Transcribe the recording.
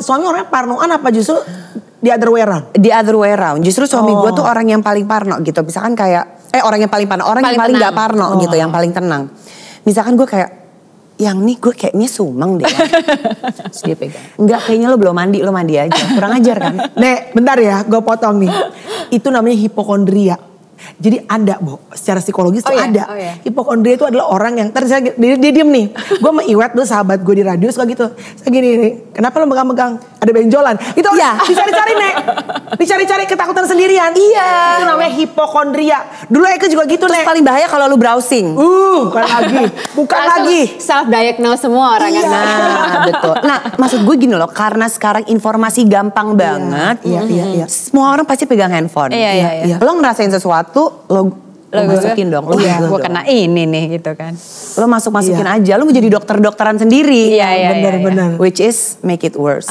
suami orangnya parnoan apa justru di other way around? Di other way around. Justru suami oh. gue tuh orang yang paling parno gitu. Misalkan kayak eh orang yang paling parno, orang paling yang paling tenang. gak parno oh. gitu, yang paling tenang. Misalkan gue kayak yang nih gue kayaknya sumeng deh. Terus pegang. Enggak kayaknya lo belum mandi, lo mandi aja. Kurang ajar kan? Nek, bentar ya, gue potong nih. Itu namanya hipokondria. Jadi ada, Bo. Secara psikologis oh, tuh iya? ada. Oh, iya. Hipokondria itu adalah orang yang terus dia, dia diem nih. gue sama Iwet dulu sahabat gue di radio suka gitu. Saya gini nih, kenapa lo megang-megang? Ada benjolan. Itu ya. dicari-cari, Nek. Dicari-cari ketakutan sendirian. Iya. Itu namanya hipokondria. Dulu Eka juga gitu, Terus Nek. paling bahaya kalau lu browsing. Uh, bukan lagi. Bukan lagi. Self diagnose semua orang iya. Kan? Nah, betul. Nah, maksud gue gini loh, karena sekarang informasi gampang iya. banget. Iya, iya, iya. Semua orang pasti pegang handphone. Iya, iya, iya. iya. iya. Lo ngerasain sesuatu, lo lo masukin dong lo iya, gue kena ini nih gitu kan lo masuk masukin iya. aja lo jadi dokter dokteran sendiri iya, iya, bener iya, iya. bener iya. which is make it worse